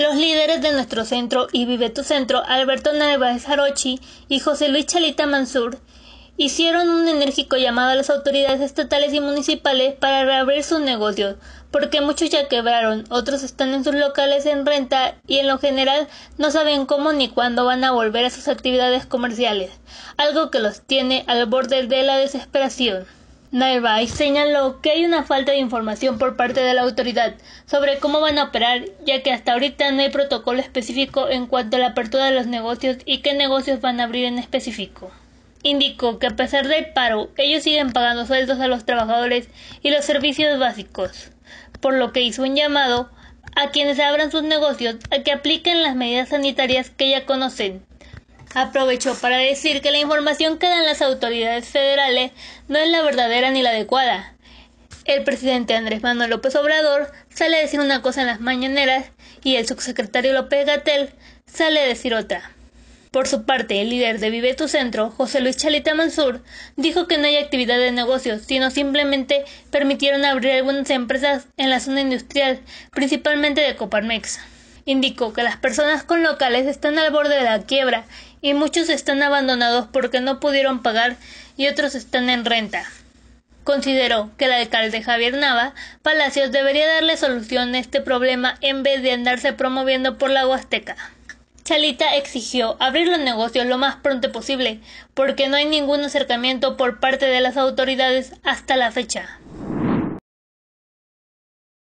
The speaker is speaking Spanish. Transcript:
Los líderes de nuestro centro y Vive tu Centro, Alberto Narvaez Arochi y José Luis Chalita Mansur, hicieron un enérgico llamado a las autoridades estatales y municipales para reabrir sus negocios, porque muchos ya quebraron, otros están en sus locales en renta y en lo general no saben cómo ni cuándo van a volver a sus actividades comerciales, algo que los tiene al borde de la desesperación. Narváez señaló que hay una falta de información por parte de la autoridad sobre cómo van a operar, ya que hasta ahorita no hay protocolo específico en cuanto a la apertura de los negocios y qué negocios van a abrir en específico. Indicó que a pesar del paro, ellos siguen pagando sueldos a los trabajadores y los servicios básicos, por lo que hizo un llamado a quienes abran sus negocios a que apliquen las medidas sanitarias que ya conocen, aprovechó para decir que la información que dan las autoridades federales no es la verdadera ni la adecuada. El presidente Andrés Manuel López Obrador sale a decir una cosa en las mañaneras y el subsecretario López Gatel sale a decir otra. Por su parte, el líder de Vive tu Centro, José Luis Chalita Mansur, dijo que no hay actividad de negocios, sino simplemente permitieron abrir algunas empresas en la zona industrial, principalmente de Coparmex. Indicó que las personas con locales están al borde de la quiebra y muchos están abandonados porque no pudieron pagar y otros están en renta. Consideró que el alcalde Javier Nava Palacios debería darle solución a este problema en vez de andarse promoviendo por la Huasteca. Chalita exigió abrir los negocios lo más pronto posible, porque no hay ningún acercamiento por parte de las autoridades hasta la fecha.